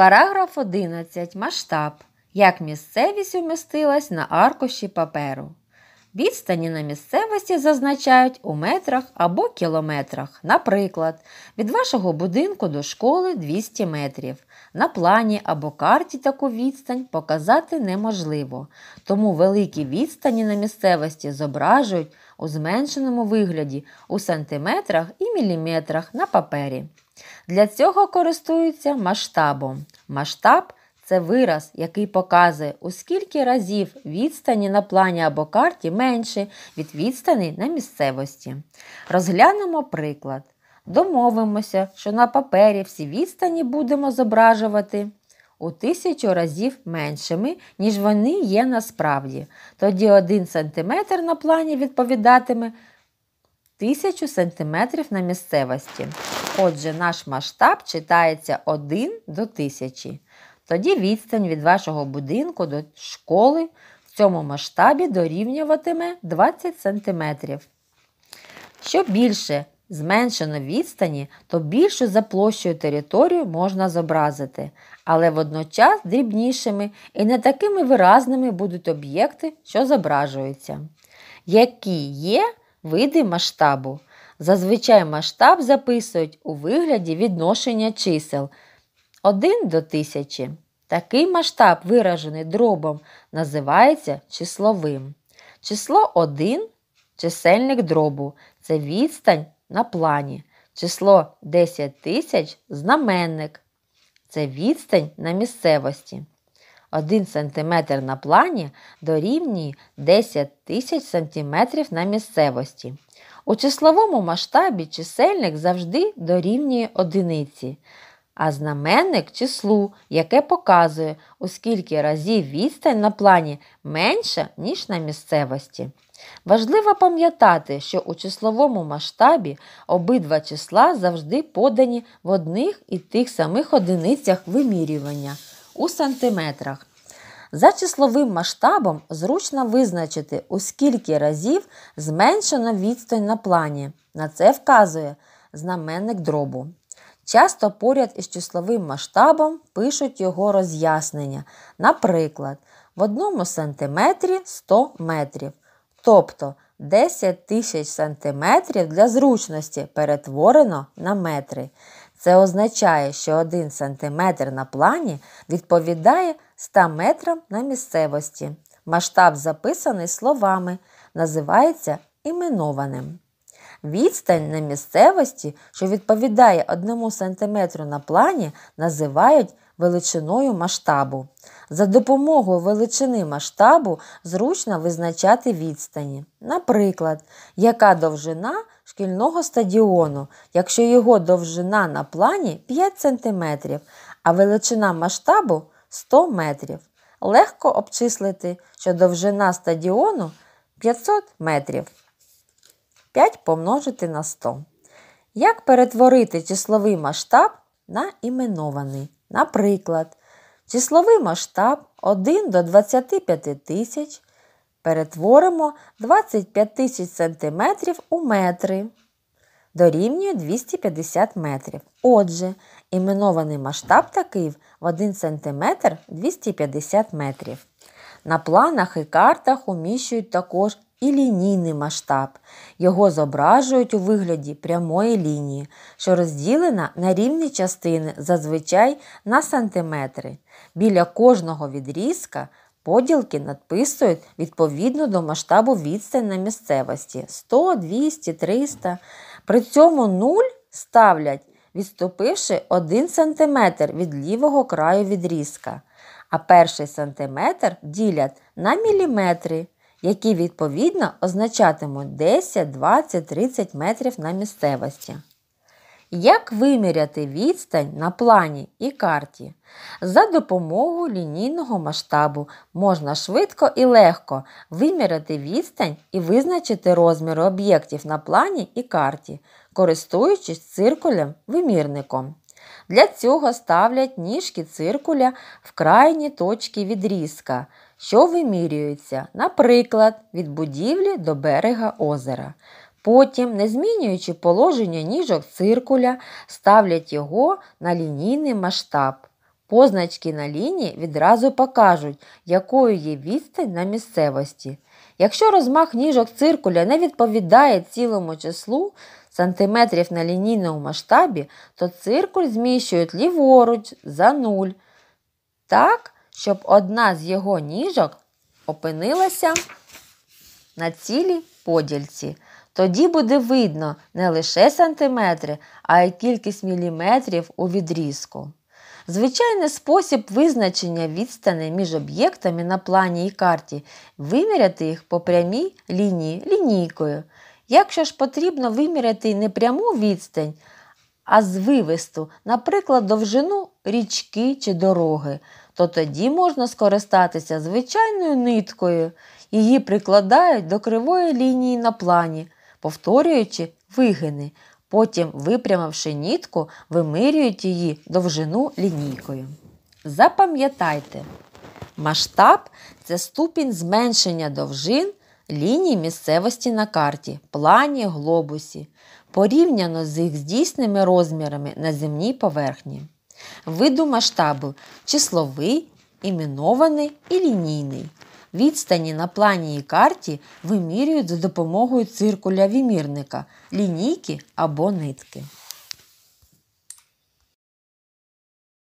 Параграф 11. Масштаб. Як місцевість умістилась на аркуші паперу. Відстані на місцевості зазначають у метрах або кілометрах. Наприклад, від вашого будинку до школи 200 метрів. На плані або карті таку відстань показати неможливо, тому великі відстані на місцевості зображують у зменшеному вигляді у сантиметрах і міліметрах на папері. Для цього користуються масштабом. Масштаб це вираз, який показує, у скільки разів відстані на плані або карті менші від відстані на місцевості. Розглянемо приклад. Домовимося, що на папері всі відстані будемо зображувати у тисячу разів меншими, ніж вони є насправді. Тоді 1 см на плані відповідатиме 1000 см на місцевості. Отже, наш масштаб читається 1 до 1000. Тоді відстань від вашого будинку до школи в цьому масштабі дорівнюватиме 20 см. Що більше зменшено відстані, то більшу за площею територію можна зобразити, але водночас дрібнішими і не такими виразними будуть об'єкти, що зображуються. Які є види масштабу? Зазвичай масштаб записують у вигляді відношення чисел. 1 до 1000. Такий масштаб, виражений дробом, називається числовим. Число 1 чисельник дробу це відстань на плані. Число 10 тисяч знаменник. Це відстань на місцевості. 1 см на плані дорівнює 10 тисяч см на місцевості. У числовому масштабі чисельник завжди дорівнює одиниці а знаменник числу, яке показує, у скільки разів відстань на плані менша, ніж на місцевості. Важливо пам'ятати, що у числовому масштабі обидва числа завжди подані в одних і тих самих одиницях вимірювання у сантиметрах. За числовим масштабом зручно визначити, у скільки разів зменшено відстань на плані. На це вказує знаменник дробу. Часто поряд із числовим масштабом пишуть його роз'яснення. Наприклад, в одному сантиметрі 100 метрів. Тобто 10 тисяч сантиметрів для зручності перетворено на метри. Це означає, що 1 сантиметр на плані відповідає 100 метрам на місцевості. Масштаб записаний словами, називається іменованим. Відстань на місцевості, що відповідає 1 см на плані, називають величиною масштабу. За допомогою величини масштабу зручно визначати відстані. Наприклад, яка довжина шкільного стадіону, якщо його довжина на плані 5 см, а величина масштабу 100 метрів. Легко обчислити, що довжина стадіону 500 метрів. 5 помножити на 100. Як перетворити числовий масштаб на іменований? Наприклад, числовий масштаб 1 до 25 тисяч. Перетворимо 25 тисяч сантиметрів у метри. Дорівнює 250 метрів. Отже, іменований масштаб такий в 1 см 250 метрів. На планах і картах уміщують також і лінійний масштаб. Його зображують у вигляді прямої лінії, що розділена на рівні частини зазвичай на сантиметри. Біля кожного відрізка поділки надписують відповідно до масштабу відстань на місцевості 100, 200, 300. При цьому 0 ставлять, відступивши 1 см від лівого краю відрізка. А перший сантиметр ділять на міліметри які відповідно означатимуть 10, 20, 30 метрів на місцевості. Як виміряти відстань на плані і карті? За допомогою лінійного масштабу можна швидко і легко виміряти відстань і визначити розміри об'єктів на плані і карті, користуючись циркулем-вимірником. Для цього ставлять ніжки циркуля в крайні точки відрізка що вимірюється, наприклад, від будівлі до берега озера. Потім, не змінюючи положення ніжок циркуля, ставлять його на лінійний масштаб. Позначки на лінії відразу покажуть, якою є відстань на місцевості. Якщо розмах ніжок циркуля не відповідає цілому числу сантиметрів на лінійному масштабі, то циркуль зміщують ліворуч за нуль. Так, щоб одна з його ніжок опинилася на цілій подільці. Тоді буде видно не лише сантиметри, а й кількість міліметрів у відрізку. Звичайний спосіб визначення відстани між об'єктами на плані і карті виміряти їх по прямій лінії лінійкою. Якщо ж потрібно виміряти не пряму відстань, а з вивесту, наприклад, довжину річки чи дороги, то тоді можна скористатися звичайною ниткою. Її прикладають до кривої лінії на плані, повторюючи вигини. Потім, випрямивши нітку, вимирюють її довжину лінійкою. Запам'ятайте, масштаб це ступінь зменшення довжин ліній місцевості на карті, плані, глобусі порівняно з їх здійсними розмірами на земній поверхні, виду масштабу числовий, іменований і лінійний. Відстані на плані і карті вимірюють за допомогою циркуля вимірника, лінійки або нитки.